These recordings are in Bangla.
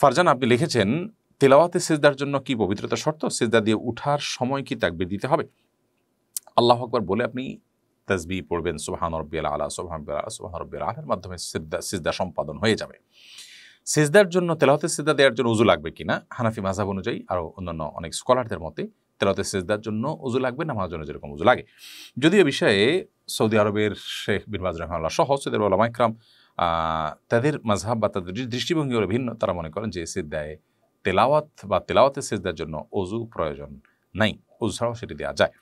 ফারজান আপনি লিখেছেন তেলাওয়াতে সেজদার জন্য কি পবিত্রতা শর্ত সেজদা দিয়ে উঠার সময় কি তাকবির দিতে হবে আল্লাহ আকবর বলে আপনি তাজবি পড়বেন সোহান রব্বিআল আলা সোহান সোহান রব্বিআল আলার মাধ্যমে সিদ্দা সিজদা সম্পাদন হয়ে যাবে সেজদার জন্য তেলাওতে সেজদা দেওয়ার জন্য উজু লাগবে কি না হানাফি মাঝাব অনুযায়ী আরও অন্যান্য অনেক স্কলারদের মতে তেলাতে সেজদার জন্য উজু লাগবে নামাজ জন্য যেরকম উজু লাগে যদিও বিষয়ে সৌদি আরবের শেখ বিনবাজ রহমাল্লাহ সহ সৌদি আলমাইকরাম তাদের মাঝহাব বা তাদের দৃষ্টিভঙ্গি হলো ভিন্ন তারা মনে করেন যে সিদ্ধায় তেলাওয়াত বা তেলাওয়াতে সেজদার জন্য অজু প্রয়োজন নাই অজু ছাড়াও সেটি দেওয়া যায়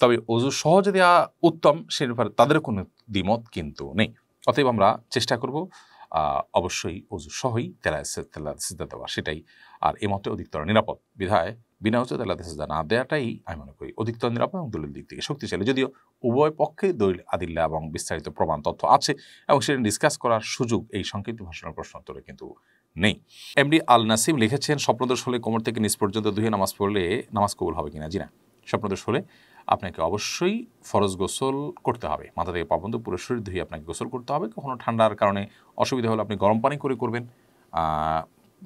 তবে অজু সহজে দেওয়া উত্তম সে ব্যাপারে তাদের কোনো দ্বিমত কিন্তু নেই অতএব আমরা চেষ্টা করব অবশ্যই অজু সহই তেলা সিদ্ধা দেওয়া সেটাই আর এ মতে অধিকতর নিরাপদ বিধায় বিনা উচিত আল্লাহ সেজদা না দেওয়াটাই আমি মনে করি অধিকতর নিরাপদ এবং দলিল দিক থেকে শক্তিশালী যদিও উভয় পক্ষে দলিল আদিল্লা এবং বিস্তারিত প্রমাণ তথ্য আছে এবং সেটা ডিসকাস করার সুযোগ এই সংক্ষিপ্ত ভাষণের প্রশ্নোত্তরে কিন্তু নেই এমডি আল নাসিম লিখেছেন স্বপ্নদোষ হলে কোমর থেকে নিজ পর্যন্ত ধুয়ে নামাজ পড়লে নামাজ কবুল হবে কিনা জিনা স্বপ্নদোষ হলে আপনাকে অবশ্যই ফরজ গোসল করতে হবে মাথা থেকে পাবন্ত পুরো শরীর ধুয়ে আপনাকে গোসল করতে হবে কখনো ঠান্ডার কারণে অসুবিধা হলে আপনি গরম পানি করে করবেন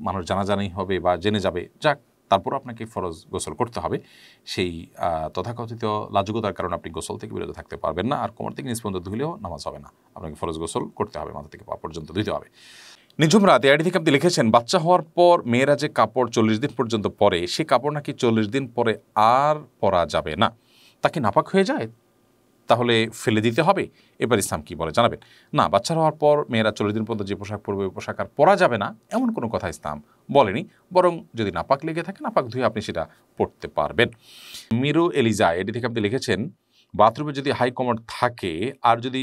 মানুষ জানাজানি হবে বা জেনে যাবে যাক তারপর আপনাকে ফরজ গোসল করতে হবে সেই তথাকথিত লাজুকতার কারণে আপনি গোসল থেকে বিরত থাকতে পারবেন না আর কোমর থেকে নিজ পর্যন্ত ধুলেও নামাজ হবে না আপনাকে ফরজ গোসল করতে হবে মাথা থেকে পা পর্যন্ত ধুতে হবে নিঝুম রাতে এআইডি থেকে আপনি লিখেছেন বাচ্চা হওয়ার পর মেয়েরা যে কাপড় চল্লিশ দিন পর্যন্ত পরে সে কাপড় নাকি চল্লিশ দিন পরে আর পরা যাবে না তাকে নাপাক হয়ে যায় তাহলে ফেলে দিতে হবে এবার ইসলাম কি বলে জানাবেন না বাচ্চা হওয়ার পর মেয়েরা চল্লিশ দিন পর্যন্ত যে পোশাক পরবে ওই পোশাক আর পরা যাবে না এমন কোনো কথা ইসলাম বলেনি বরং যদি নাপাক লেগে থাকে নাপাক ধুয়ে আপনি সেটা পড়তে পারবেন মিরু এলিজা এটি থেকে আপনি লিখেছেন বাথরুমে যদি হাই কমোড থাকে আর যদি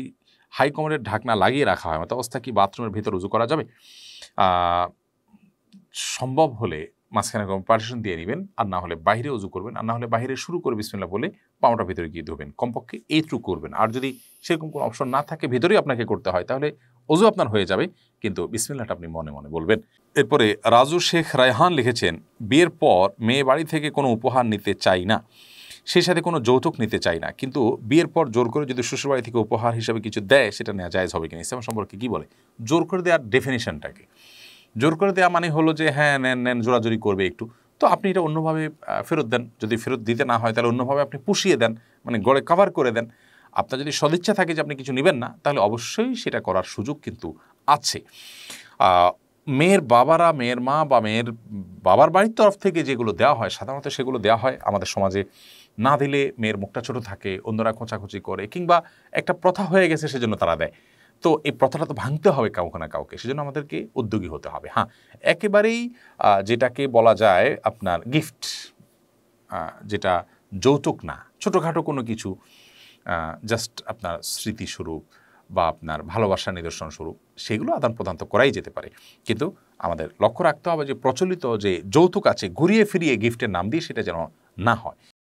হাই কমোডের ঢাকনা লাগিয়ে রাখা হয় মতো অবস্থা কি বাথরুমের ভেতর উজু করা যাবে সম্ভব হলে মাঝখানে পার্টিশন দিয়ে নেবেন আর না হলে বাইরে উজু করবেন আর না হলে বাইরে শুরু করে বিসমিল্লা বলে পাওয়াটা ভিতরে গিয়ে ধোবেন কমপক্ষে এইটুকু করবেন আর যদি সেরকম কোনো অপশন না থাকে ভিতরেই আপনাকে করতে হয় তাহলে অজু আপনার হয়ে যাবে কিন্তু বিসমিল্লাটা আপনি মনে মনে বলবেন এরপরে রাজু শেখ রায়হান লিখেছেন বিয়ের পর মেয়ে বাড়ি থেকে কোনো উপহার নিতে চাই না সেই সাথে কোনো যৌতুক নিতে চাই না কিন্তু বিয়ের পর জোর করে যদি শ্বশুরবাড়ি থেকে উপহার হিসাবে কিছু দেয় সেটা নেওয়া জায়জ হবে কিনা ইসলাম সম্পর্কে কী বলে জোর করে দেওয়ার ডেফিনেশনটাকে জোর করে দেওয়া মানে হলো যে হ্যাঁ নেন নেন জোরাজোরি করবে একটু তো আপনি এটা অন্যভাবে ফেরত দেন যদি ফেরত দিতে না হয় তাহলে অন্যভাবে আপনি পুষিয়ে দেন মানে গড়ে কভার করে দেন আপনার যদি সদিচ্ছা থাকে যে আপনি কিছু নেবেন না তাহলে অবশ্যই সেটা করার সুযোগ কিন্তু আছে মেয়ের বাবারা মেয়ের মা বা মেয়ের বাবার বাড়ির তরফ থেকে যেগুলো দেওয়া হয় সাধারণত সেগুলো দেওয়া হয় আমাদের সমাজে না দিলে মেয়ের মুখটা ছোট থাকে অন্যরা খোঁচাখুচি করে কিংবা একটা প্রথা হয়ে গেছে সেজন্য তারা দেয় তো এই প্রথাটা তো ভাঙতে হবে কাউকে না কাউকে সেজন্য আমাদেরকে উদ্যোগী হতে হবে হ্যাঁ একেবারেই যেটাকে বলা যায় আপনার গিফট যেটা যৌতুক না ছোটোখাটো কোনো কিছু জাস্ট আপনার স্মৃতিস্বরূপ বা আপনার ভালোবাসার নিদর্শন স্বরূপ সেগুলো আদান প্রদান তো করাই যেতে পারে কিন্তু আমাদের লক্ষ্য রাখতে হবে যে প্রচলিত যে যৌতুক আছে ঘুরিয়ে ফিরিয়ে গিফটের নাম দিয়ে সেটা যেন না হয়